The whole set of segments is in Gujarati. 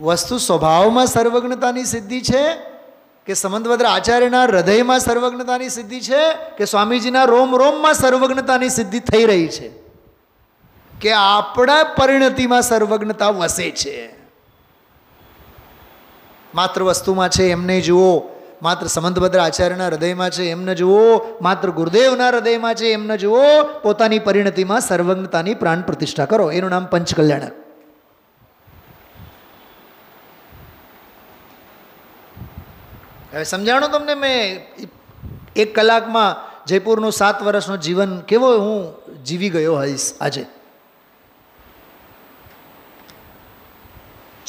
વસ્તુ સ્વભાવમાં સર્વજ્ઞતાની સિદ્ધિ છે કે સમંતભદ્ર આચાર્યના હૃદયમાં સર્વજ્ઞતાની સિદ્ધિ છે કે સ્વામીજીના રોમ રોમમાં સર્વજ્ઞતાની સિદ્ધિ થઈ રહી છે કે આપણા પરિણતિમાં સર્વજ્ઞતા વસે છે માત્ર વસ્તુમાં છે એમને જુઓ માત્ર સમંતભદ્ર આચાર્યના હૃદયમાં છે એમને જુઓ માત્ર ગુરુદેવના હૃદયમાં છે એમને જુઓ પોતાની પરિણતિમાં સર્વજ્ઞતાની પ્રાણ પ્રતિષ્ઠા કરો એનું નામ પંચકલ્યાણક હવે સમજાણું તમને મેં એક કલાકમાં જયપુરનું સાત વર્ષનો જીવન કેવો હું જીવી ગયો હઈશ આજે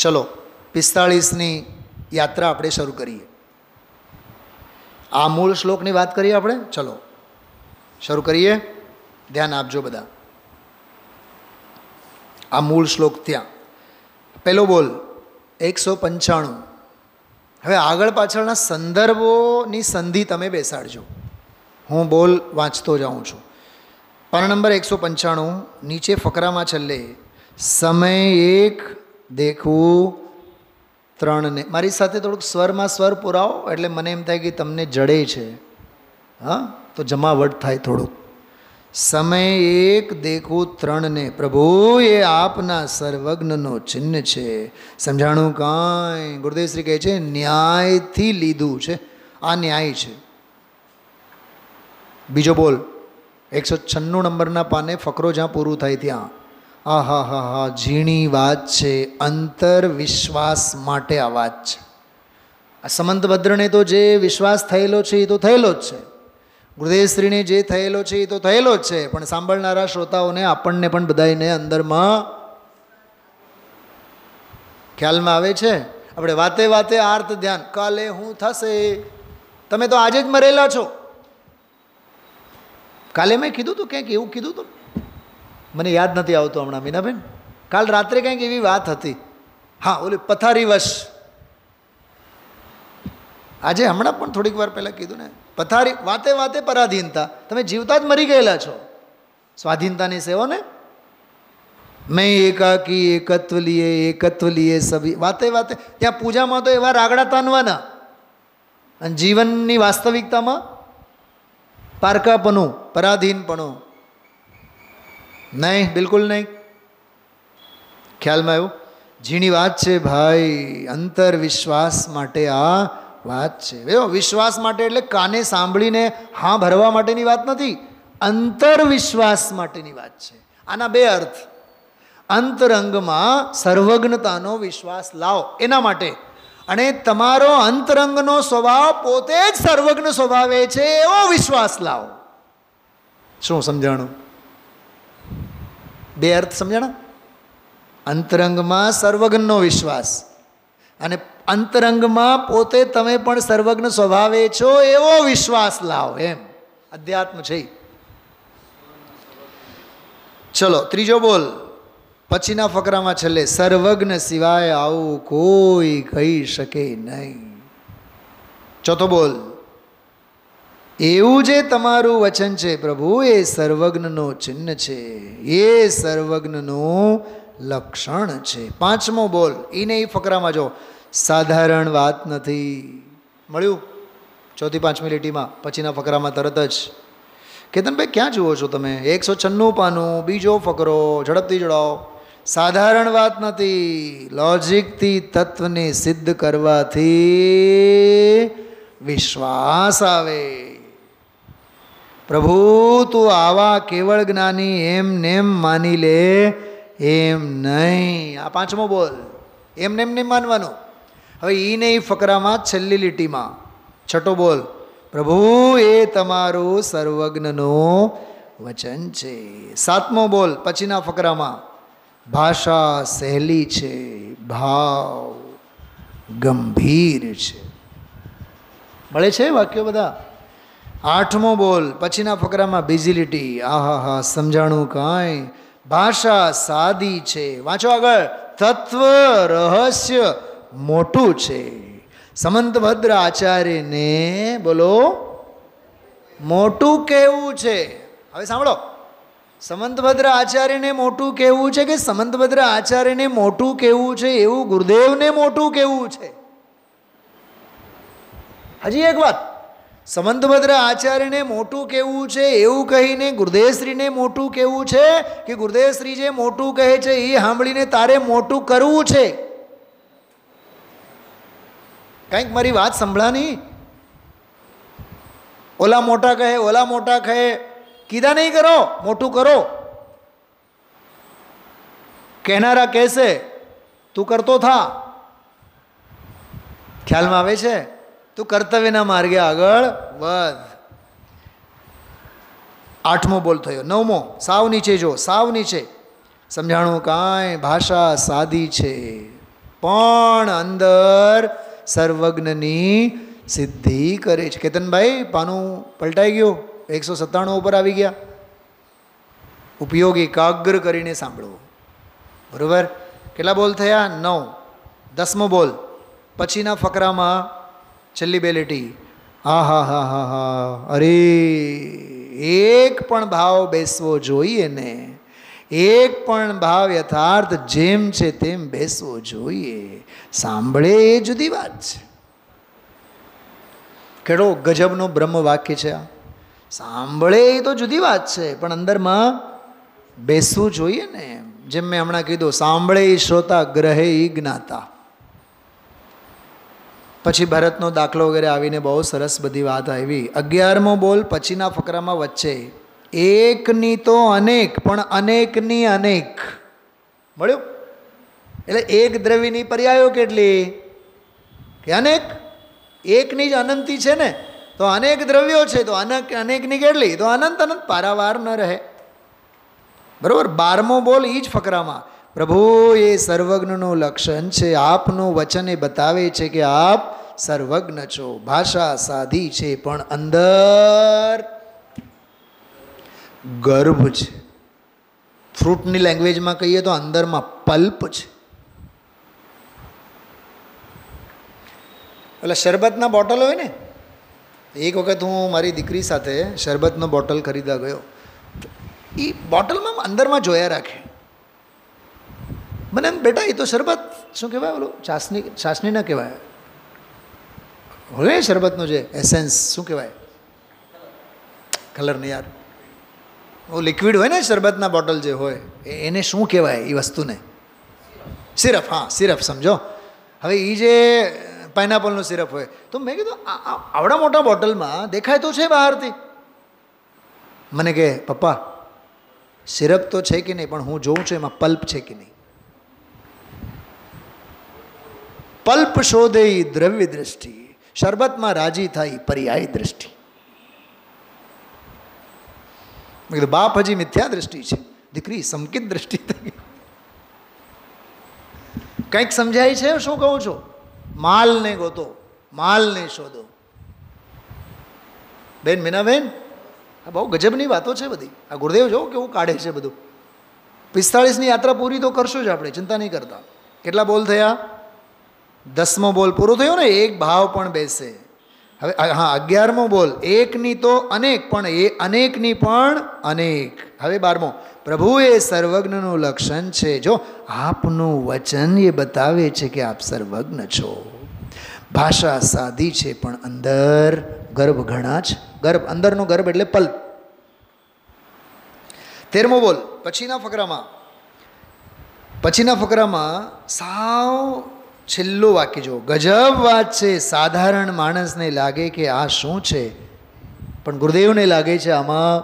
ચલો પિસ્તાળીસની યાત્રા આપણે શરૂ કરીએ આ મૂળ શ્લોકની વાત કરીએ આપણે ચલો શરૂ કરીએ ધ્યાન આપજો બધા આ મૂળ શ્લોક ત્યાં પહેલો બોલ એકસો પંચાણું હવે આગળ પાછળના સંદર્ભોની સંધિ તમે બેસાડજો હું બોલ વાંચતો જાઉં છું પાના નંબર એકસો પંચાણું નીચે ફકરામાં છેલ્લે સમય એક દેખવું ત્રણને મારી સાથે થોડુંક સ્વરમાં સ્વર પુરાવો એટલે મને એમ થાય કે તમને જડે છે હા તો જમાવટ થાય થોડુંક સમય એક દેખું ત્રણને પ્રભુ એ આપના સર્વજ્ઞનો ચિહ્ન છે સમજાણું કાંઈ ગુરુદેવશ્રી કહે છે ન્યાયથી લીધું છે આ ન્યાય છે બીજો બોલ એકસો છન્નું નંબરના પાને ફકરો જ્યાં પૂરું થાય ત્યાં આ હા હા હા ઝીણી વાત છે અંતરવિશ્વાસ માટે આ વાત છે આ સમંતભદ્રને તો જે વિશ્વાસ થયેલો છે એ તો થયેલો જ છે ગુરુદેવશ્રીને જે થયેલો છે એ તો થયેલો જ છે પણ સાંભળનારા શ્રોતાઓને આપણને પણ બધાને અંદરમાં ખ્યાલમાં આવે છે આપણે વાતે વાતે આર્ત ધ્યાન કાલે હું થશે તમે તો આજે જ મરેલા છો કાલે મેં કીધું હતું ક્યાંક એવું કીધું હતું મને યાદ નથી આવતું હમણાં મીનાબેન કાલ રાત્રે કંઈક એવી વાત હતી હા ઓલી પથારી વશ આજે હમણાં પણ થોડીક વાર પહેલાં કીધું ને પથારી વાતે વાતે પરાધીનતા તમે જીવતા જ મરી ગયેલા છો સ્વાધીનતાની સેવો ને મેં એકાકી એકત્વ લીએ એકત્વ લીએ સભી વાતે વાતે ત્યાં પૂજામાં તો એવા રાગડા તાનવાના અને જીવનની વાસ્તવિકતામાં પારકાપણું પરાધીનપણું નહીં બિલકુલ નહીં ખ્યાલમાં આવ્યું ઝીણી વાત છે ભાઈ અંતરવિશ્વાસ માટે આ વાત છે એવો વિશ્વાસ માટે એટલે કાને સાંભળીને હા ભરવા માટેની વાત નથી અંતરવિશ્વાસ માટેની વાત છે આના બે અર્થ અંતરંગમાં સર્વજ્ઞતાનો વિશ્વાસ લાવો એના માટે અને તમારો અંતરંગનો સ્વભાવ પોતે જ સર્વજ્ઞ સ્વભાવે છે એવો વિશ્વાસ લાવો શું સમજાણું બે અર્થ સમજાણા અંતરંગમાં સર્વજ્ઞનો વિશ્વાસ અને અંતરંગમાં પોતે તમે પણ સર્વજ્ઞ સ્વભાવે છો એવો વિશ્વાસ લાવો એમ અધ્યાત્મ છે ચલો ત્રીજો બોલ પછીના ફકરામાં છેલ્લે સર્વજ્ઞ સિવાય આવું કોઈ કહી શકે નહીં ચોથો બોલ એવું જે તમારું વચન છે પ્રભુ એ સર્વજ્ઞનો ચિહ્ન છે એ સર્વજ્ઞનું લક્ષણ છે પાંચમો બોલ એને એ ફકરામાં જો સાધારણ વાત નથી મળ્યું ચોથી પાંચમી લીટીમાં પછીના ફકરામાં તરત જ કેતનભાઈ ક્યાં જુઓ છો તમે એકસો છન્નું પાનું બીજો ફકરો ઝડપથી જોડાઓ સાધારણ વાત નથી લોજિકથી તત્વને સિદ્ધ કરવાથી વિશ્વાસ આવે પ્રભુ તું આવા કેવળ જ્ઞાની એમ નેમ માની લે એમ નહીં આ પાંચમો બોલ એમ નેમ નહીં માનવાનું હવે એ નહીં ફકરામાં છેલ્લી લીટીમાં છઠ્ઠો બોલ પ્રભુ એ તમારું સર્વજ્ઞનું વચન છે સાતમો બોલ પછીના ફકરામાં ભાષા સહેલી છે ભાવ ગંભીર છે મળે છે વાક્યો બધા આઠમો બોલ પછીના ફકરામાં બીજી લીટી આહા હા સમજાણું કાંઈ ભાષા સાદી છે વાંચો આગળ તત્વ રહસ્ય મોટું છે સમંતભદ્ર આચાર્યને બોલો મોટું કેવું છે હવે સાંભળો સમંતભદ્ર આચાર્યને મોટું કેવું છે કે સમંતભદ્ર આચાર્યને મોટું કેવું છે એવું ગુરુદેવને મોટું કેવું છે હજી એક વાત સમંતભદ્ર આચાર્યને મોટું કેવું છે એવું કહીને ગુરુદેવશ્રીને મોટું કેવું છે કે ગુરુદેવશ્રી જે મોટું કહે છે એ સાંભળીને તારે મોટું કરવું છે કાંઈક મારી વાત સંભળા નહીં ઓલા મોટા કહે ઓલા મોટા કહે કીધા નહીં કરો મોટું કરો કહેનારા કહેશે તું કરતો થા ખ્યાલમાં આવે છે તું કર્તવ્યના માર્ગે આગળ વધ આઠમો બોલ થયો નવમો સાવ નીચે જો સાવ નીચે સમજાણું કાંઈ ભાષા સાદી છે પણ અંદર સર્વજ્ઞની સિદ્ધિ કરે છે કેતનભાઈ પાનું પલટાઈ ગયું એકસો સત્તાણું ઉપર આવી ગયા ઉપયોગ એકાગ્ર કરીને સાંભળવો બરાબર કેટલા બોલ થયા નવ દસમો બોલ પછીના ફકરામાં છેલ્લી બે લેટી હા હા હા હા હા અરે એક પણ ભાવ બેસવો જોઈએ ને એક પણ ભાવ યથાર્થ જેમ છે તેમ બેસવો જોઈએ સાંભળે એ જુદી વાત છે કેડો ગજબનો બ્રહ્મ વાક્ય છે આ સાંભળે એ તો જુદી વાત છે પણ અંદરમાં બેસવું જોઈએ ને જેમ મેં હમણાં કીધું સાંભળે એ શ્રોતા ગ્રહે ઈ જ્ઞાતા પછી ભરતનો દાખલો વગેરે આવીને બહુ સરસ બધી વાત આવી અગિયારમો બોલ પછીના ફકરામાં વચ્ચે એકની તો અનેક પણ અનેકની અનેક મળ્યું એટલે એક દ્રવ્યની પર્યાયો કેટલી કે અનેક એકની જ અનંતી છે ને તો અનેક દ્રવ્યો છે તો અનેક અનેકની કેટલી તો અનંત અનંત પારાવાર ન રહે બરાબર બારમો બોલ એ જ ફકરામાં પ્રભુ એ સર્વજ્ઞનું લક્ષણ છે આપનું વચન એ બતાવે છે કે આપ સર્વજ્ઞ છો ભાષા સાધી છે પણ અંદર ગર્ભ છે ફ્રૂટની લેંગ્વેજમાં કહીએ તો અંદરમાં પલ્પ છે એટલે શરબતના બોટલ હોય ને એક વખત હું મારી દીકરી સાથે શરબતનો બોટલ ખરીદવા ગયો એ બોટલમાં અંદરમાં જોયા રાખે મને એમ બેટા એ તો શરબત શું કહેવાય ઓલું ચાસની ચાસની ના કહેવાય હવે શરબતનું જે એસેન્સ શું કહેવાય કલર નહીં યાર લિક્વિડ હોય ને શરબતના બોટલ જે હોય એને શું કહેવાય એ વસ્તુને સિરપ હા સિરપ સમજો હવે એ જે પાઇનાપલનું સિરપ હોય તો મેં કીધું આવડા મોટા બોટલમાં દેખાય તો છે બહારથી મને કહે પપ્પા સિરપ તો છે કે નહીં પણ હું જોઉં છું એમાં પલ્પ છે કે નહીં પલ્પ શોધે દ્રવ્ય દ્રષ્ટિ શરબતમાં રાજી થાય પર્યાય દ્રષ્ટિ કીધું બાપ હજી મિથ્યા દ્રષ્ટિ છે દીકરી સમકિત દ્રષ્ટિ થઈ કંઈક સમજાય છે શું કહું છું માલને ગોતો માલ માલને શોધો બેન મીનાબેન આ બહુ ગજબની વાતો છે બધી આ ગુરુદેવ જો કેવું કાઢે છે બધું પિસ્તાળીસની યાત્રા પૂરી તો કરશું જ આપણે ચિંતા નહીં કરતા કેટલા બોલ થયા દસમો બોલ પૂરો થયો ને એક ભાવ પણ બેસે હવે હા અગિયારમો બોલ એકની તો અનેક પણ એ અનેકની પણ અનેક હવે બારમો પ્રભુ એ સર્વજ્ઞનું લક્ષણ છે જો આપનું વચન એ બતાવે છે કે આપ સર્વજ્ઞ છો ભાષા સાદી છે પણ અંદર ગર્ભ ઘણા જ ગર્ભ અંદરનો ગર્ભ એટલે પલ્પ તેરમો બોલ પછીના ફકરામાં પછીના ફકરામાં સાવ છેલ્લું વાક્ય જુઓ ગજબ વાત છે સાધારણ માણસને લાગે કે આ શું છે પણ ગુરુદેવને લાગે છે આમાં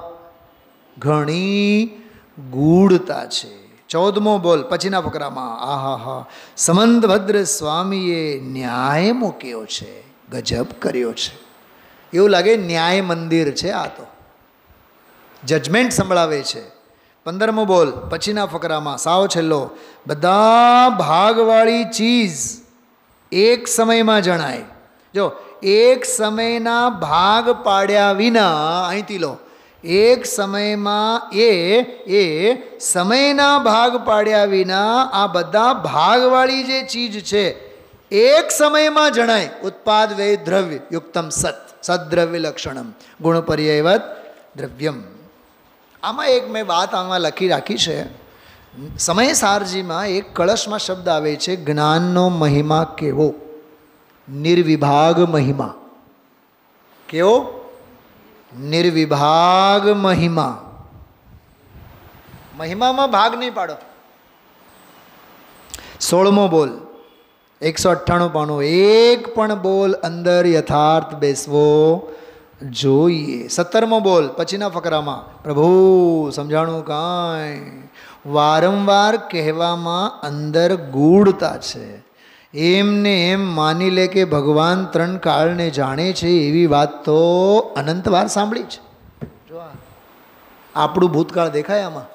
ઘણી ગૂઢતા છે ચૌદમો બોલ પછીના ફકરામાં આહા હા સમંતભદ્ર સ્વામીએ ન્યાય મૂક્યો છે ગજબ કર્યો છે એવું લાગે ન્યાય મંદિર છે આ તો જજમેન્ટ સંભળાવે છે પંદરમો બોલ પછીના ફકરામાં સાવ છેલ્લો બધા ભાગવાળી ચીજ એક સમયમાં જણાય જો એક સમયના ભાગ પાડ્યા વિના અહીંથી લો એક સમયમાં એ એ સમયના ભાગ પાડ્યા વિના આ બધા ભાગવાળી જે ચીજ છે એક સમયમાં જણાય ઉત્પાદ વ્યય દ્રવ્ય યુક્તમ સત સદ્રવ્ય લક્ષણમ ગુણપર્યવત દ્રવ્યમ આમાં એક મેં વાત આમાં લખી રાખી છે સમયસારજીમાં એક કળશમાં શબ્દ આવે છે જ્ઞાનનો મહિમા કેવો નિર્વિભાગ મહિમા કેવો નિર્વિભાગ મહિમા મહિમામાં ભાગ નહીં પાડો સોળમો બોલ એકસો અઠ્ઠાણું પાણું એક પણ બોલ અંદર યથાર્થ બેસવો જોઈએ સત્તરમો બોલ પછીના ફકરામાં પ્રભુ સમજાણું કાંઈ વારંવાર કહેવામાં અંદર ગૂઢતા છે એમને એમ માની લે કે ભગવાન ત્રણ કાળને જાણે છે એવી વાત તો અનંતવાર સાંભળી છે જો આપણું ભૂતકાળ દેખાય આમાં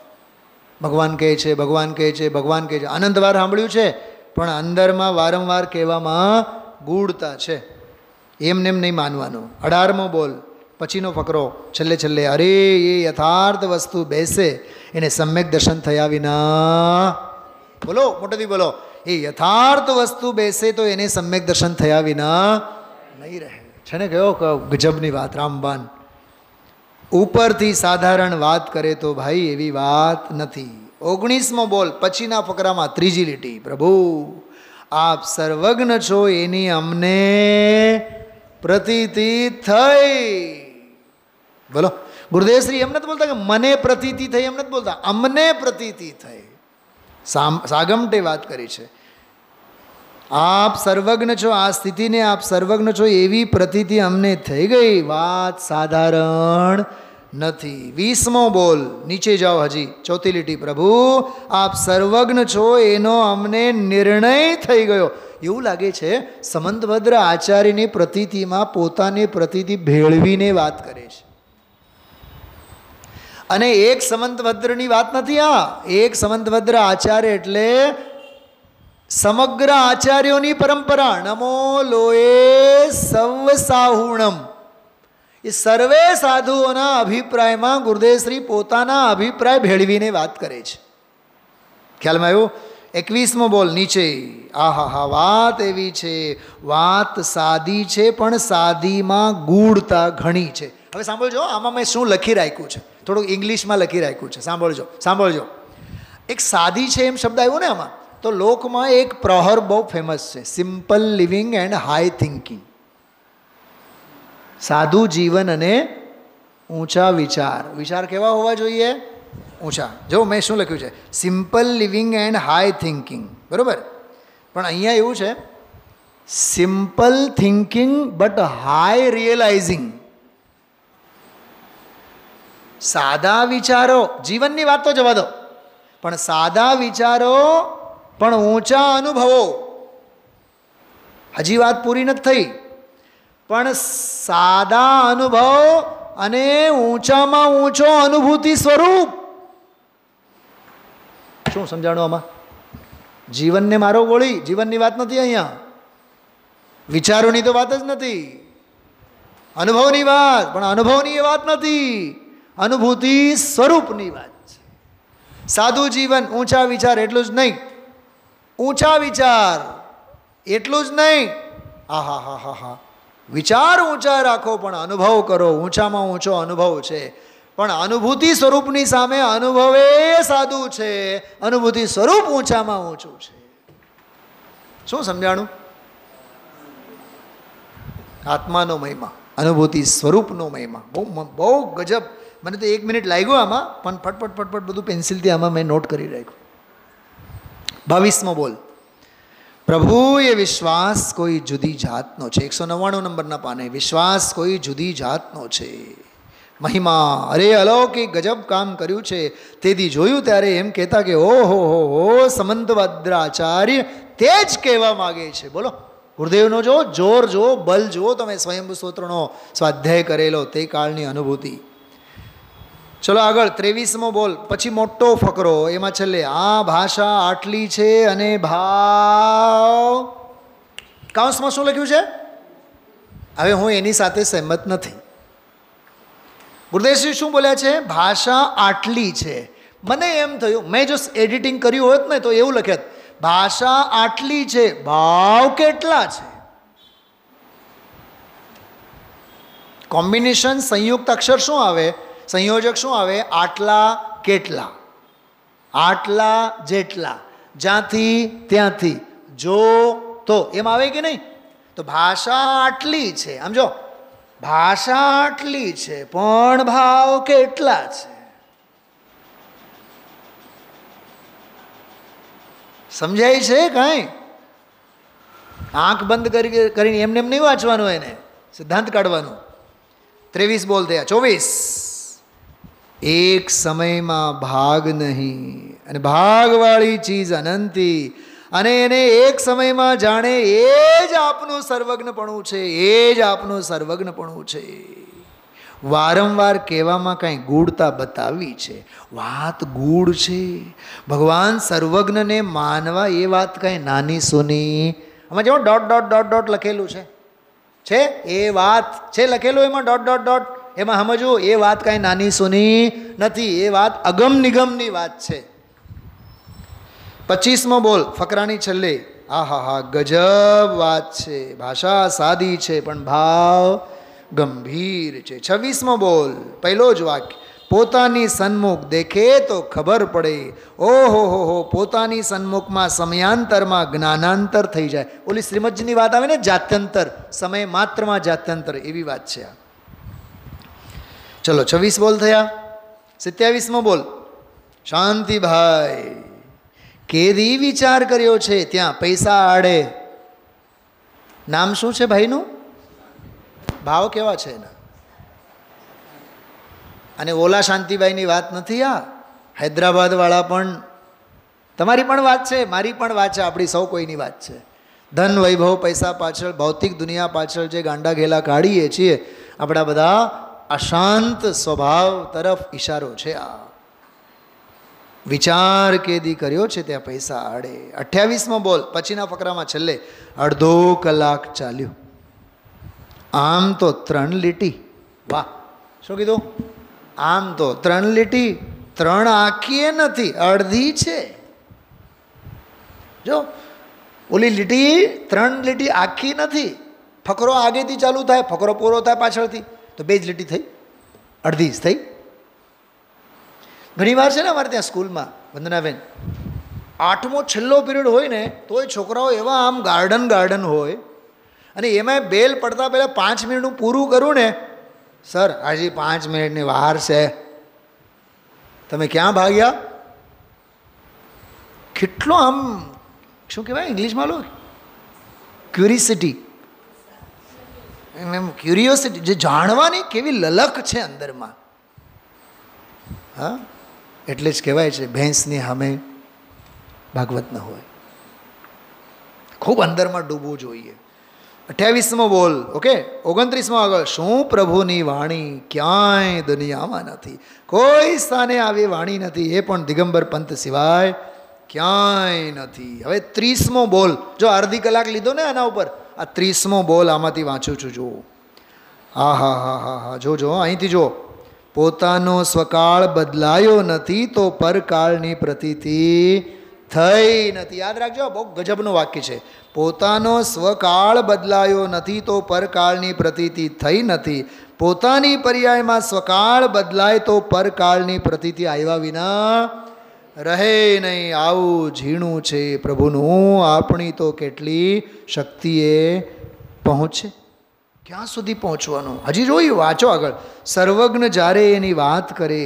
ભગવાન કહે છે ભગવાન કહે છે ભગવાન કહે છે અનંતવાર સાંભળ્યું છે પણ અંદરમાં વારંવાર કહેવામાં ગૂઢતા છે એમને એમ નહીં માનવાનું અઢારમો બોલ પછીનો ફકરો છેલ્લે છેલ્લે અરે એ યથાર્થ વસ્તુ બેસે એને સમ્યક દર્શન થયા વિના બોલો મોટેથી બોલો એ યથાર્થ વસ્તુ બેસે તો એને સમ્યક દર્શન થયા વિના નહીં રહે છે ને કયો ગજબની વાત રામબાન ઉપરથી સાધારણ વાત કરે તો ભાઈ એવી વાત નથી ઓગણીસમો બોલ પછીના ફકરામાં ત્રીજી લીટી પ્રભુ આપ સર્વજ્ઞ છો એની અમને પ્રતીતિ થઈ બોલો ગુરુદેવશ્રી એમ નથી બોલતા કે મને પ્રતીતિ થઈ એમ નથી બોલતા અમને પ્રતીતિ થઈ સાગમટે વાત કરી છે આપ સર્વજ્ઞ છો આ સ્થિતિને આપ સર્વજ્ઞ છો એવી પ્રતીતિ અમને થઈ ગઈ વાત સાધારણ નથી વીસમો બોલ નીચે જાઓ હજી ચોથી લીટી પ્રભુ આપ સર્વજ્ઞ છો એનો અમને નિર્ણય થઈ ગયો એવું લાગે છે સમંતભદ્ર આચાર્યની પ્રતિથિમાં પોતાની પ્રતિથિ ભેળવીને વાત કરે છે અને એક સમંતભદ્રની વાત નથી આ એક સમંતભદ્ર આચાર્ય એટલે સમગ્ર આચાર્યોની પરંપરા નમો લોએ સવ સાહુણમ એ સર્વે સાધુઓના અભિપ્રાયમાં ગુરુદેવશ્રી પોતાના અભિપ્રાય ભેળવીને વાત કરે છે ખ્યાલમાં આવ્યો એકવીસમો બોલ નીચે આ હા વાત એવી છે વાત સાદી છે પણ સાદીમાં ગૂઢતા ઘણી છે હવે સાંભળજો આમાં મેં શું લખી રાખ્યું છે થોડુંક ઇંગ્લિશમાં લખી રાખ્યું છે સાંભળજો સાંભળજો એક સાદી છે એમ શબ્દ આવ્યો ને આમાં તો લોકમાં એક પ્રહર બહુ ફેમસ છે simple living and high thinking સાધુ જીવન અને ઊંચા વિચાર વિચાર કેવા હોવા જોઈએ ઊંચા જો મેં શું લખ્યું છે simple living and high thinking બરાબર પણ અહીંયા એવું છે simple thinking but high realising સાદા વિચારો જીવનની વાત તો જવા દો પણ સાદા વિચારો પણ ઊંચા અનુભવો હજી વાત પૂરી નથી થઈ પણ સાદા અનુભવ અને ઊંચામાં ઊંચો અનુભૂતિ સ્વરૂપ શું સમજાણું આમાં જીવનને મારો ગોળી જીવનની વાત નથી અહીંયા વિચારોની તો વાત જ નથી અનુભવની વાત પણ અનુભવની એ વાત નથી અનુભૂતિ સ્વરૂપની વાત છે સાદું જીવન ઊંચા વિચાર એટલું જ નહીં ઊંચા વિચાર એટલું જ નહીં આહા હા હા હા વિચાર ઊંચા રાખો પણ અનુભવ કરો ઊંચામાં ઊંચો અનુભવ છે પણ અનુભૂતિ સ્વરૂપની સામે અનુભવે સાદું છે અનુભૂતિ સ્વરૂપ ઊંચામાં ઊંચું છે શું સમજાણું આત્માનો મહિમા અનુભૂતિ સ્વરૂપનો મહિમા બહુ બહુ ગજબ મને તો એક મિનિટ લાગ્યો આમાં પણ ફટફટ ફટફટ બધું પેન્સિલથી આમાં મેં નોટ કરી રાખ્યું બાવીસમો બોલ પ્રભુએ વિશ્વાસ કોઈ જુદી જાતનો છે એકસો નવ્વાણું નંબરના પાને વિશ્વાસ કોઈ જુદી જાતનો છે મહિમા અરે અલૌકિક ગજબ કામ કર્યું છે તેથી જોયું ત્યારે એમ કહેતા કે ઓ હો હો હો સમંતભદ્રાચાર્ય તે જ કહેવા માગે છે બોલો ગુરુદેવનો જો જોર જો બલ જુઓ તમે સ્વયંભૂ સ્તોત્રનો સ્વાધ્યાય કરેલો તે કાળની અનુભૂતિ ચલો આગળ ત્રેવીસમો બોલ પછી મોટો ફકરો એમાં છેલ્લે આ ભાષા આટલી છે અને ભાવ કાઉન્સમાં શું લખ્યું છે હવે હું એની સાથે સહેમત નથી ગુરુદેવશ્રી શું બોલ્યા છે ભાષા આટલી છે મને એમ થયું મેં જો એડિટિંગ કર્યું હોત ને તો એવું લખેત ભાષા આટલી છે ભાવ કેટલા છે કોમ્બિનેશન સંયુક્ત અક્ષર શું આવે સંયોજક શું આવે આટલા કેટલા આટલા જેટલા જ્યાંથી ત્યાંથી જો તો એમ આવે કે નહીં તો ભાષા આટલી છે આમ જો ભાષા આટલી છે પણ ભાવ કેટલા છે સમજાય છે કાંઈ આંખ બંધ કરી કરીને એમને એમ નહીં વાંચવાનું એને સિદ્ધાંત કાઢવાનું ત્રેવીસ બોલ થયા ચોવીસ એક સમયમાં ભાગ નહીં અને ભાગવાળી ચીજ અનંતી અને એને એક સમયમાં જાણે એ જ આપનું સર્વજ્ઞપણું છે એ જ આપનું સર્વજ્ઞપણું છે વારંવાર કહેવામાં કાંઈ ગૂઢતા બતાવી છે વાત ગૂઢ છે ભગવાન સર્વજ્ઞને માનવા એ વાત કાંઈ નાની સુની આમાં જેવું ડોટ ડોટ ડોટ ડોટ લખેલું છે છે એ વાત છે લખેલું એમાં ડોટ ડોટ ડોટ એમાં સમજો એ વાત કાંઈ નાની સુની નથી એ વાત અગમ નિગમની વાત છે પચીસમો બોલ ફકરાની છેલ્લે આ હા હા ગજબ વાત છે ભાષા સાદી છે પણ ભાવ ગંભીર છે છવ્વીસમો બોલ પહેલો જ વાક્ય પોતાની સન્મુખ દેખે તો ખબર પડે ઓહો હો હો પોતાની સન્મુખમાં સમયાંતરમાં જ્ઞાનાંતર થઈ જાય ઓલી શ્રીમદજીની વાત આવે ને જાત્યંતર સમય માત્રમાં જાત્યંતર એવી વાત છે આ ચલો છવ્વીસ બોલ થયા સત્યાવીસમો બોલ શાંતિભાઈ કેરી વિચાર કર્યો છે ત્યાં પૈસા આડે નામ શું છે ભાઈનું ભાવ કેવા છે એના અને ઓલા શાંતિભાઈની વાત નથી આ હૈદરાબાદવાળા પણ તમારી પણ વાત છે મારી પણ વાત છે આપણી સૌ કોઈની વાત છે ધન વૈભવ પૈસા પાછળ ભૌતિક દુનિયા પાછળ જે ગાંડા ઘેલા કાઢીએ છીએ આપણા બધા અશાંત સ્વભાવ તરફ ઈશારો છે આ વિચાર કેદી કર્યો છે ત્યાં પૈસા આડે અઠ્યાવીસમાં બોલ પછીના ફકરામાં છેલ્લે અડધો કલાક ચાલ્યું આમ તો ત્રણ લીટી વાહ શું કીધું આમ તો ત્રણ લીટી ત્રણ આખીએ નથી અડધી છે જો ઓલી લીટી ત્રણ લીટી આખી નથી ફકરો આગેથી ચાલુ થાય ફકરો પૂરો થાય પાછળથી તો બે જ લીટી થઈ અડધી જ થઈ વાર છે ને અમારે ત્યાં સ્કૂલમાં વંદનાબેન આઠમો છેલ્લો પિરિયડ હોય ને તોય છોકરાઓ એવા આમ ગાર્ડન ગાર્ડન હોય અને એમાંય બેલ પડતા પહેલાં પાંચ મિનિટનું પૂરું કરું ને સર હજી પાંચ મિનિટની વાર છે તમે ક્યાં ભાગ્યા કેટલો આમ શું કહેવાય ઇંગ્લિશમાં લો ક્યુરિસિટી એમ એમ ક્યુરિયોસિટી જે જાણવાની કેવી લલક છે અંદરમાં હા એટલે જ કહેવાય છે ભેંસની સામે ભાગવત ન હોય ખૂબ અંદરમાં ડૂબવું જોઈએ અઠ્યાવીસમો બોલ ઓકે ઓગણત્રીસમો આગળ શું પ્રભુની વાણી ક્યાંય દુનિયામાં નથી કોઈ સ્થાને આવી વાણી નથી એ પણ દિગંબર પંત સિવાય ક્યાંય નથી હવે ત્રીસમો બોલ જો અડધી કલાક લીધો ને આના ઉપર આ ત્રીસમો બોલ આમાંથી વાંચું છું જુઓ હા હા હા હા હા જોજો અહીંથી જુઓ પોતાનો સ્વકાળ બદલાયો નથી તો પરકાળની પ્રતિતિ થઈ નથી યાદ રાખજો બહુ ગજબનું વાક્ય છે પોતાનો સ્વકાળ બદલાયો નથી તો પરકાળની પ્રતીતિ થઈ નથી પોતાની પર્યાયમાં સ્વકાળ બદલાય તો પરકાળની પ્રતીતિ આવ્યા વિના રહે નહીં આવું ઝીણું છે પ્રભુનું આપણી તો કેટલી શક્તિએ પહોંચે ક્યાં સુધી પહોંચવાનું હજી જોયું વાંચો આગળ સર્વજ્ઞ જ્યારે એની વાત કરે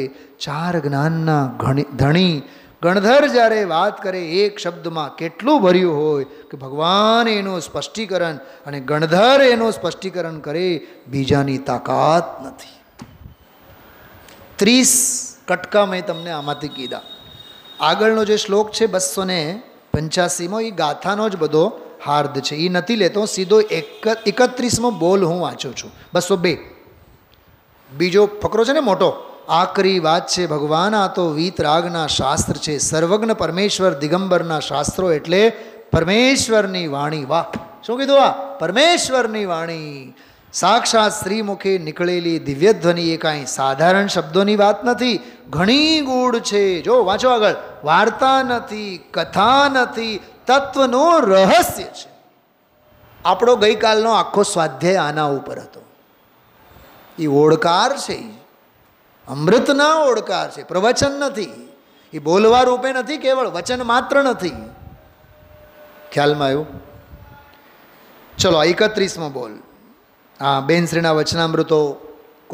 ચાર જ્ઞાનના ઘણી ધણી ગણધર જ્યારે વાત કરે એક શબ્દમાં કેટલું ભર્યું હોય કે ભગવાન એનું સ્પષ્ટીકરણ અને ગણધર એનું સ્પષ્ટીકરણ કરે બીજાની તાકાત નથી ત્રીસ કટકા મેં તમને આમાંથી કીધા આગળનો જે શ્લોક છે બસો ને પંચ્યાસીમો એ ગાથાનો જ બધો હાર્દ છે એ નથી લેતો સીધો એક એકત્રીસમો બોલ હું વાંચું છું બસો બે બીજો ફકરો છે ને મોટો આકરી વાત છે ભગવાન આ તો વીતરાગના શાસ્ત્ર છે સર્વજ્ઞ પરમેશ્વર દિગંબરના શાસ્ત્રો એટલે પરમેશ્વરની વાણી વાહ શું કીધું આ પરમેશ્વરની વાણી સાક્ષાત સ્ત્રી મુખે નીકળેલી દિવ્યધ્વનિ એ કાંઈ સાધારણ શબ્દોની વાત નથી ઘણી ગૂઢ છે જો વાંચો આગળ વાર્તા નથી કથા નથી તત્વનો રહસ્ય છે આપણો ગઈકાલનો આખો સ્વાધ્યાય આના ઉપર હતો એ ઓળકાર છે અમૃતના ઓળકાર છે પ્રવચન નથી એ બોલવા રૂપે નથી કેવળ વચન માત્ર નથી ખ્યાલમાં આવ્યું ચલો એકત્રીસમાં બોલ આ બેનશ્રીના વચનામૃતો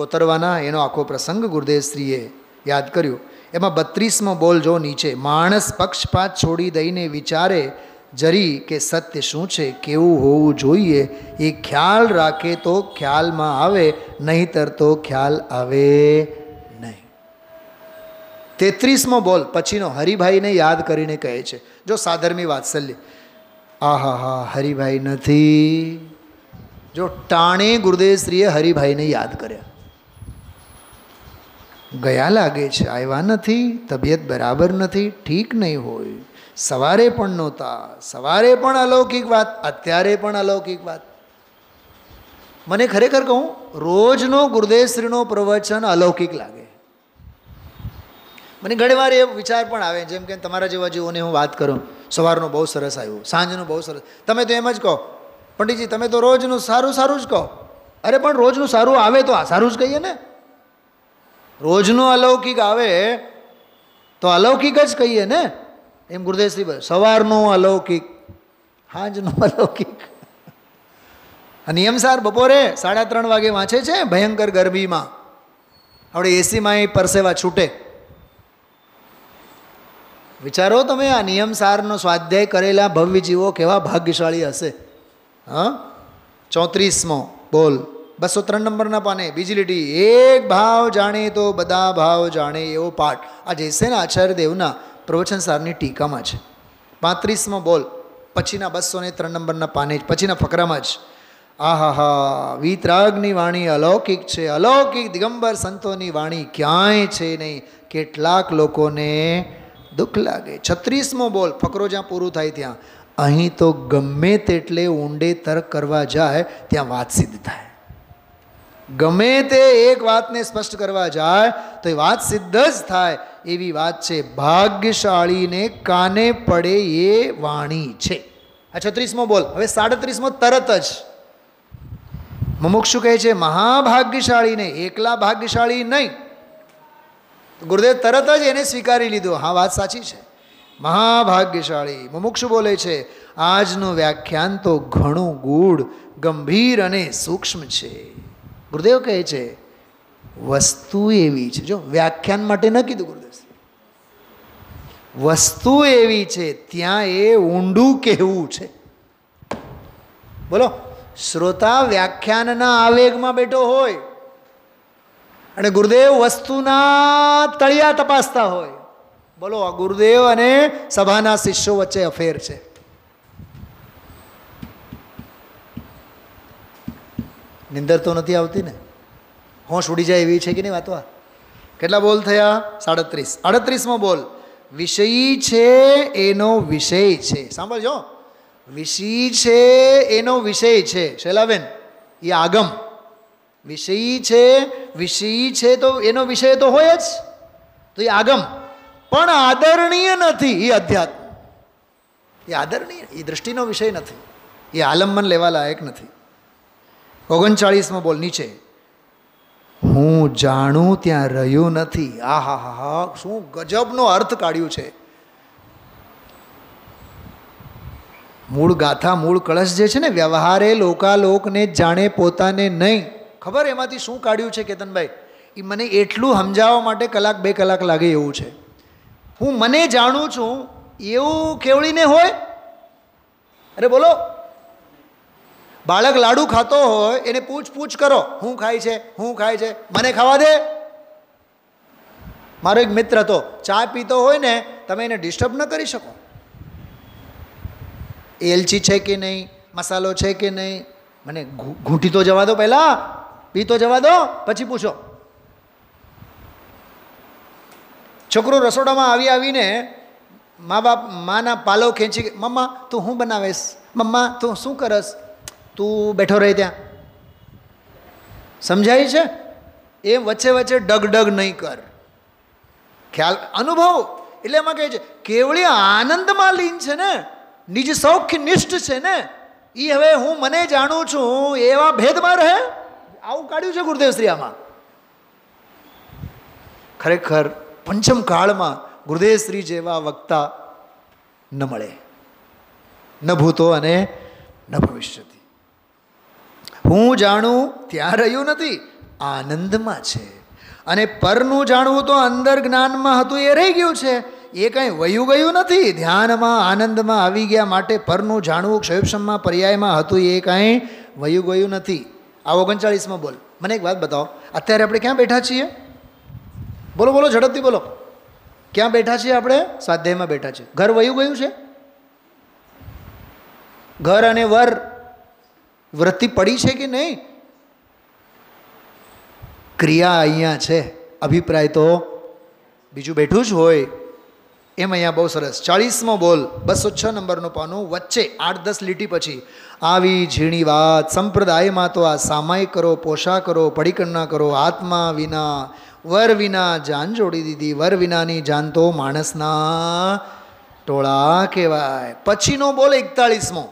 કોતરવાના એનો આખો પ્રસંગ ગુરુદેવશ્રીએ યાદ કર્યો એમાં બત્રીસમો બોલ જો નીચે માણસ પક્ષપાત છોડી દઈને વિચારે જરી કે સત્ય શું છે કેવું હોવું જોઈએ એ ખ્યાલ રાખે તો ખ્યાલમાં આવે નહીતર તો ખ્યાલ આવે નહીં તેત્રીસમો બોલ પછીનો હરિભાઈને યાદ કરીને કહે છે જો સાધર્મી વાત્સલ્ય આ હા હા હરિભાઈ નથી જો ટાણે ગુરુદેવશ્રીએ હરિભાઈને યાદ કર્યા ગયા લાગે છે આવ્યા નથી તબિયત બરાબર નથી ઠીક નહીં હોય સવારે પણ નહોતા સવારે પણ અલૌકિક વાત અત્યારે પણ અલૌકિક વાત મને ખરેખર કહું રોજનો ગુરુદેવશ્રીનો પ્રવચન અલૌકિક લાગે મને ઘણી વાર એ વિચાર પણ આવે જેમ કે તમારા જેવા જેઓને હું વાત કરું સવારનો બહુ સરસ આવ્યો સાંજનો બહુ સરસ તમે તો એમ જ કહો પંડિતજી તમે તો રોજનું સારું સારું જ કહો અરે પણ રોજનું સારું આવે તો આ સારું જ કહીએ ને રોજનું અલૌકિક આવે તો અલૌકિક જ કહીએ ને એમ ગુરુદેવશ્રી સવારનું અલૌકિક હાજનું અલૌકિક નિયમસાર બપોરે સાડા ત્રણ વાગે વાંચે છે ભયંકર ગરમીમાં આપણે એસીમાં એ પરસેવા છૂટે વિચારો તમે આ નિયમસારનો સ્વાધ્યાય કરેલા ભવ્યજીવો કેવા ભાગ્યશાળી હશે હા ચોત્રીસમો બોલ બસો ત્રણ નંબરના પાને બીજી લીટી એક ભાવ જાણે તો બધા ભાવ જાણે એવો પાઠ આ જૈસેના આચાર્ય દેવના પ્રવચન સારની ટીકામાં છે પાંત્રીસમો બોલ પછીના બસો ને ત્રણ નંબરના પાને જ પછીના ફકરામાં જ આહાહા વિતરાગની વાણી અલૌકિક છે અલૌકિક દિગંબર સંતોની વાણી ક્યાંય છે નહીં કેટલાક લોકોને દુઃખ લાગે છત્રીસમો બોલ ફકરો જ્યાં પૂરું થાય ત્યાં અહીં તો ગમે તેટલે ઊંડે તર્ક કરવા જાય ત્યાં વાત સિદ્ધ થાય ગમે તે એક વાતને સ્પષ્ટ કરવા જાય તો એ વાત સિદ્ધ જ થાય એવી વાત છે ભાગ્યશાળીને કાને પડે એ વાણી છે આ છત્રીસમો બોલ હવે સાડત્રીસમો તરત જ મુમુક્ષુ કહે છે મહાભાગ્યશાળીને એકલા ભાગ્યશાળી નહીં ગુરુદેવ તરત જ એને સ્વીકારી લીધો હા વાત સાચી છે મહાભાગ્યશાળી મુમુક્ષ બોલે છે આજનું વ્યાખ્યાન તો ઘણું ગૂઢ ગંભીર અને સૂક્ષ્મ છે ગુરુદેવ કહે છે વસ્તુ એવી છે જો વ્યાખ્યાન માટે ન કીધું ગુરુદેવ વસ્તુ એવી છે ત્યાં એ ઊંડું કહેવું છે બોલો શ્રોતા વ્યાખ્યાનના આવેગમાં બેઠો હોય અને ગુરુદેવ વસ્તુના તળિયા તપાસતા હોય બોલો આ ગુરુદેવ અને સભાના શિષ્યો વચ્ચે અફેર છે નિંદર તો નથી આવતી ને હોશ ઉડી જાય એવી છે કે નહીં વાતો કેટલા બોલ થયા સાડત્રીસ અડત્રીસમો બોલ વિષયી છે એનો વિષય છે સાંભળજો વિષય છે એનો વિષય છે શૈલાબેન એ આગમ વિષયી છે વિષયી છે તો એનો વિષય તો હોય જ તો એ આગમ પણ આદરણીય નથી એ અધ્યાત્મ એ આદરણીય એ દૃષ્ટિનો વિષય નથી એ આલંબન લેવા લાયક નથી ઓગણચાળીસમાં બોલ નીચે હું જાણું ત્યાં રહ્યું નથી આ હા હા હા શું ગજબનો અર્થ કાઢ્યું છે મૂળ ગાથા મૂળ કળશ જે છે ને વ્યવહારે લોકાલોકને જાણે પોતાને નહીં ખબર એમાંથી શું કાઢ્યું છે કેતનભાઈ એ મને એટલું સમજાવવા માટે કલાક બે કલાક લાગે એવું છે હું મને જાણું છું એવું કેવળીને હોય અરે બોલો બાળક લાડુ ખાતો હોય એને પૂછ પૂછ કરો હું ખાય છે હું ખાય છે મને ખાવા દે મારો એક મિત્ર હતો ચા પીતો હોય ને તમે એને ડિસ્ટર્બ ન કરી શકો એલચી છે કે નહીં મસાલો છે કે નહીં મને ઘૂંટી તો જવા દો પહેલાં પીતો જવા દો પછી પૂછો છોકરો રસોડામાં આવી આવીને મા બાપ માના પાલો ખેંચી મમ્મા તું હું બનાવીશ મમ્મા તું શું કરસ તું બેઠો રહે ત્યાં સમજાય છે એ વચ્ચે વચ્ચે ડગ ડગ નહીં કર ખ્યાલ અનુભવ એટલે એમાં કહે છે કેવળી આનંદમાં લીન છે ને નિજ સૌખ્ય નિષ્ઠ છે ને એ હવે હું મને જાણું છું એવા ભેદમાં રહે આવું કાઢ્યું છે ગુરુદેવ શ્રી આમાં ખરેખર પંચમ કાળમાં ગુરુદેવશ્રી જેવા વક્તા ન મળે ન ભૂતો અને ન ભવિષ્યથી હું જાણું ત્યાં રહ્યું નથી આનંદમાં છે અને પરનું જાણવું તો અંદર જ્ઞાનમાં હતું એ રહી ગયું છે એ કાંઈ વયું ગયું નથી ધ્યાનમાં આનંદમાં આવી ગયા માટે પરનું જાણવું ક્ષયોપશમમાં પર્યાયમાં હતું એ કાંઈ વયું ગયું નથી આ ઓગણચાળીસમાં બોલ મને એક વાત બતાવો અત્યારે આપણે ક્યાં બેઠા છીએ બોલો બોલો ઝડપથી બોલો ક્યાં બેઠા છીએ આપણે સ્વાધ્યાયમાં બેઠા છીએ ઘર વયું ગયું છે ઘર અને વર વૃત્તિ પડી છે કે નહીં ક્રિયા અહીંયા છે અભિપ્રાય તો બીજું બેઠું જ હોય એમ અહીંયા બહુ સરસ ચાળીસમો બોલ બસો છ નંબરનો પાનો વચ્ચે આઠ દસ લીટી પછી આવી ઝીણી વાત સંપ્રદાયમાં તો આ સામાયિક કરો પોષા કરો પડીકણના કરો આત્મા વિના વર વિના જાન જોડી દીધી વર વિનાની જાન તો માણસના ટોળા કહેવાય પછીનો બોલે એકતાળીસમો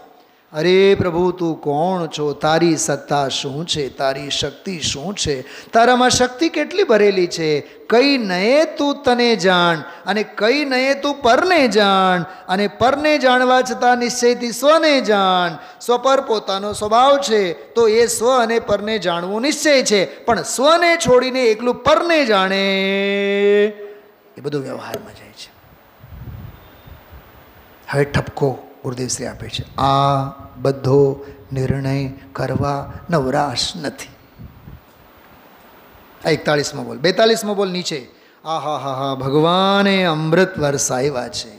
અરે પ્રભુ તું કોણ છો તારી સત્તા શું છે તારી શક્તિ શું છે તારામાં શક્તિ કેટલી ભરેલી છે કઈ નયે તું તને જાણ અને કઈ નયે તું પરને જાણ અને પરને જાણવા છતાં નિશ્ચયથી સ્વને જાણ સ્વપર પોતાનો સ્વભાવ છે તો એ સ્વ અને પરને જાણવું નિશ્ચય છે પણ સ્વને છોડીને એકલું પરને જાણે એ બધું વ્યવહારમાં જાય છે હવે ઠપકો ગુરુદેવશ્રી આપે છે આ બધો નિર્ણય કરવા નવરાશ નથી આ એકતાળીસમો બોલ બેતાલીસમો બોલ નીચે આ હા હા હા ભગવાને અમૃત વરસાવ્યા છે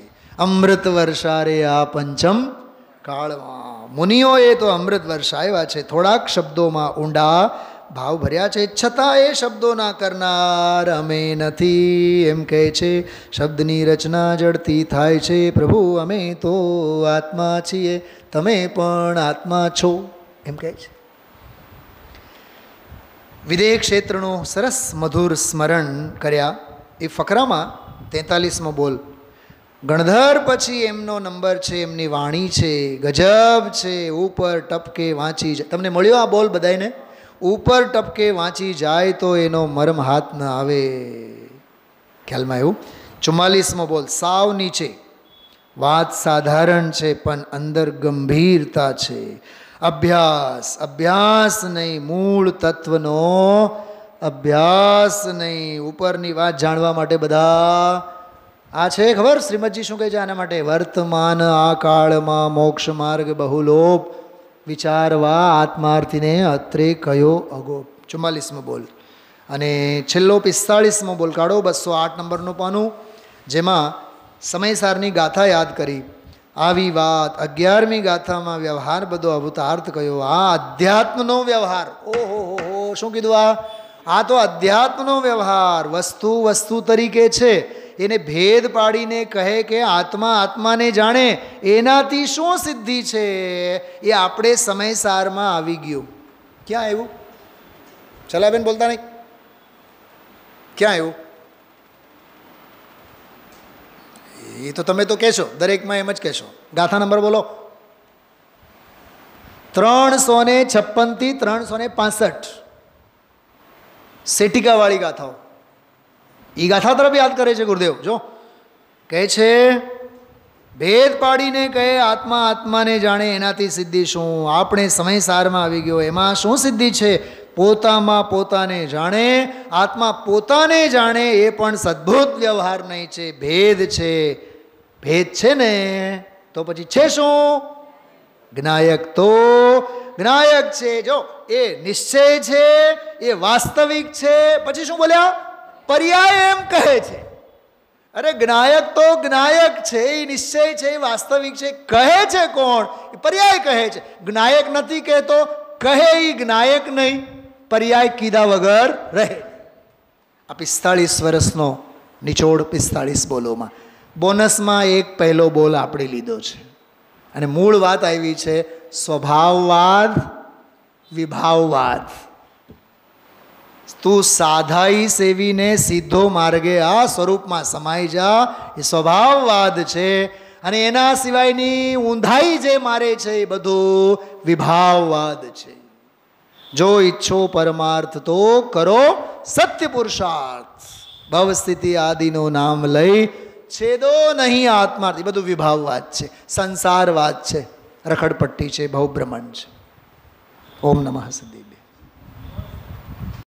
અમૃત વર્ષા રે આ પંચમ કાળમાં મુનિઓએ તો અમૃત વર્ષાવ્યા છે થોડાક શબ્દોમાં ઊંડા ભાવ ભર્યા છે છતાં એ શબ્દો ના કરનાર અમે નથી એમ કહે છે શબ્દની રચના જડતી થાય છે પ્રભુ અમે તો આત્મા છીએ તમે પણ આત્મા છો એમ કહે છે વિદેહ ક્ષેત્રનું સરસ મધુર સ્મરણ કર્યા એ ફકરામાં તેતાલીસમો બોલ ગણધર પછી એમનો નંબર છે એમની વાણી છે ગજબ છે ઉપર ટપકે વાંચી જ તમને મળ્યો આ બોલ બધાને ઉપર ટપકે વાંચી જાય તો એનો મર્મ હાથ ન આવે ખ્યાલમાં એવું ચુમ્માલીસમો બોલ સાવ નીચે વાત સાધારણ છે પણ અંદર ગંભીરતા છે અભ્યાસ અભ્યાસ નહીં મૂળ તત્વનો અભ્યાસ નહીં ઉપરની વાત જાણવા માટે બધા આ છે ખબર શ્રીમદજી શું કહે છે આના માટે વર્તમાન આ કાળમાં મોક્ષ માર્ગ બહુલોપ વિચારવા આત્માર્થીને અત્રે કયો અગો ચુમ્માલીસમો બોલ અને છેલ્લો પિસ્તાળીસમો બોલ કાઢો બસો આઠ નંબરનું પાનું જેમાં સમયસારની ગાથા યાદ કરી આવી વાત અગિયારમી ગાથામાં વ્યવહાર બધો અવતાર્થ કયો આ અધ્યાત્મનો વ્યવહાર ઓહો હો હો શું કીધું આ આ તો અધ્યાત્મનો વ્યવહાર વસ્તુ વસ્તુ તરીકે છે એને ભેદ પાડીને કહે કે આત્મા આત્માને જાણે એનાથી શું સિદ્ધિ છે એ આપણે સમયસારમાં આવી ગયું ક્યાં આવ્યું ચલાબેન બોલતા નહીં ક્યાં આવ્યું એ તો તમે તો કહેશો દરેકમાં એમ જ કહેશો ગાથા નંબર બોલો ત્રણસો ને છપ્પનથી ત્રણસો ને પાસઠ સેટિકાવાળી ગાથાઓ એ ગાથા તરફ યાદ કરે છે ગુરુદેવ જો કહે છે ભેદ પાડીને કહે આત્મા આત્માને જાણે એનાથી સિદ્ધિ શું આપણે સમયસારમાં આવી ગયો એમાં શું સિદ્ધિ છે પોતામાં પોતાને જાણે આત્મા પોતાને જાણે એ પણ સદભૂત વ્યવહાર નહીં છે ભેદ છે ભેદ છે ને તો પછી છે શું જ્ઞાયક તો જ્ઞાયક છે જો એ નિશ્ચય છે એ વાસ્તવિક છે પછી શું બોલ્યા પર્યાય એમ કહે છે અરે જ્ઞાયક તો જ્ઞાયક છે એ નિશ્ચય છે એ વાસ્તવિક છે કહે છે કોણ એ પર્યાય કહે છે જ્ઞાયક નથી કહેતો કહે એ જ્ઞાયક નહીં પર્યાય કીધા વગર રહે આ પિસ્તાળીસ વર્ષનો નિચોડ પિસ્તાળીસ બોલોમાં બોનસમાં એક પહેલો બોલ આપણે લીધો છે અને મૂળ વાત આવી છે સ્વભાવવાદ વિભાવવાદ તું સાધાઈ સેવીને સીધો માર્ગે આ સ્વરૂપમાં સમાઈ જા એ સ્વભાવવાદ છે અને એના સિવાયની ઊંધાઈ જે મારે છે એ બધું વિભાવવાદ છે જો ઈચ્છો પરમાર્થ તો કરો સત્ય પુરુષાર્થ સ્થિતિ આદિનું નામ લઈ છેદો નહીં આત્માર્થ એ બધું વિભાવવાદ છે સંસારવાદ છે રખડપટ્ટી છે ભવબ્રહ્મણ છે ઓમ નમઃ સિદ્ધિ